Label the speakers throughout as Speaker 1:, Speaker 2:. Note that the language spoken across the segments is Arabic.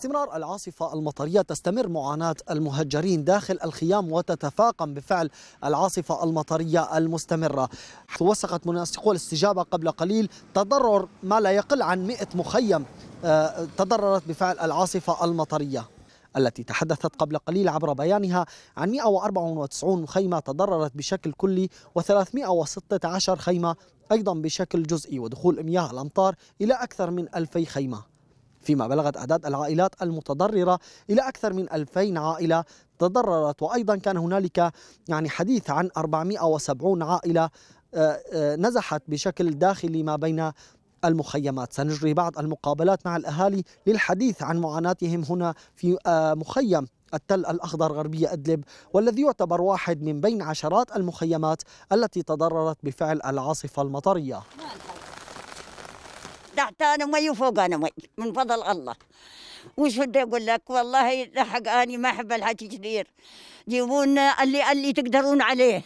Speaker 1: استمرار العاصفة المطرية تستمر معاناة المهجرين داخل الخيام وتتفاقم بفعل العاصفة المطرية المستمرة توثقت مناسقو الاستجابة قبل قليل تضرر ما لا يقل عن 100 مخيم آه، تضررت بفعل العاصفة المطرية التي تحدثت قبل قليل عبر بيانها عن 194 خيمة تضررت بشكل كلي و316 خيمة أيضا بشكل جزئي ودخول مياه الأمطار إلى أكثر من 2000 خيمة فيما بلغت أعداد العائلات المتضررة إلى أكثر من 2000 عائلة تضررت وأيضا كان هنالك يعني حديث عن 470 عائلة آه، آه، نزحت بشكل داخلي ما بين المخيمات سنجري بعض المقابلات مع الأهالي للحديث عن معاناتهم هنا في آه، مخيم التل الأخضر غربية أدلب والذي يعتبر واحد من بين عشرات المخيمات التي تضررت بفعل العاصفة المطرية
Speaker 2: أعطانا مي وفوقانا مي من فضل الله وش بدي أقول لك والله حق أني ما أحب الحكي كثير جيبونا اللي اللي تقدرون عليه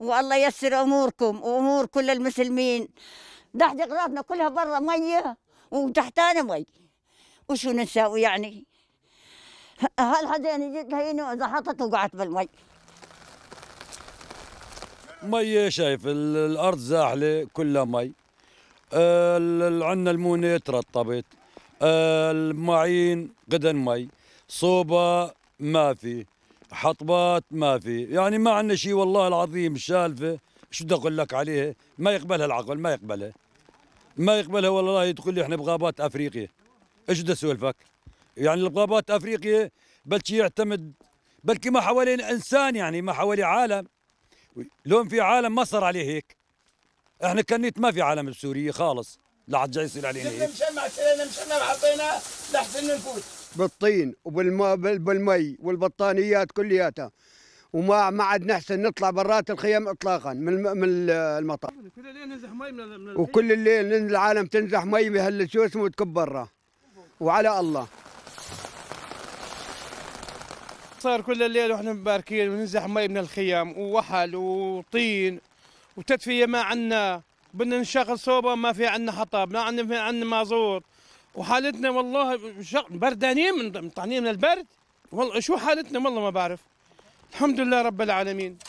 Speaker 2: والله يسر أموركم وأمور كل المسلمين تحت أغراضنا كلها برا مية وتحتانا مي وشو نساوي يعني هل هالحدين جيت اذا حطت وقعت بالمي
Speaker 3: مي شايف الارض زاحله كلها مي عندنا المونية ترطبت المعين قدن مي صوبة ما في حطبات ما في يعني ما عندنا شيء والله العظيم شالفة شو بدي اقول لك عليها ما يقبلها العقل ما يقبلها ما يقبلها والله تقول لي احنا بغابات افريقيا ايش بدي اسولفك يعني بغابات افريقيا بلكي يعتمد بلكي ما حوالينا انسان يعني ما حوالي عالم لون في عالم ما صار عليه هيك احنا كنيت ما في عالم السورية خالص لا حد جاي يصير علينا هيك
Speaker 4: مشمع سلينا مشمع حطينا لحسن نفوت بالطين وبالماء بالمي والبطانيات كلياتها وما ما عاد نحسن نطلع برات الخيام اطلاقا من من المطر كل الليل ننزح مي من وكل الليل العالم تنزح مي بهال شو اسمه تكب برا وعلى الله
Speaker 5: صار كل الليل واحنا مباركين وننزح مي من الخيام ووحل وطين وتدفيه ما عندنا بدنا نشغل صوبه ما في عندنا حطب ما عندنا في عندنا مازوت وحالتنا والله بردانين من طعنين من البرد والله شو حالتنا والله ما بعرف الحمد لله رب العالمين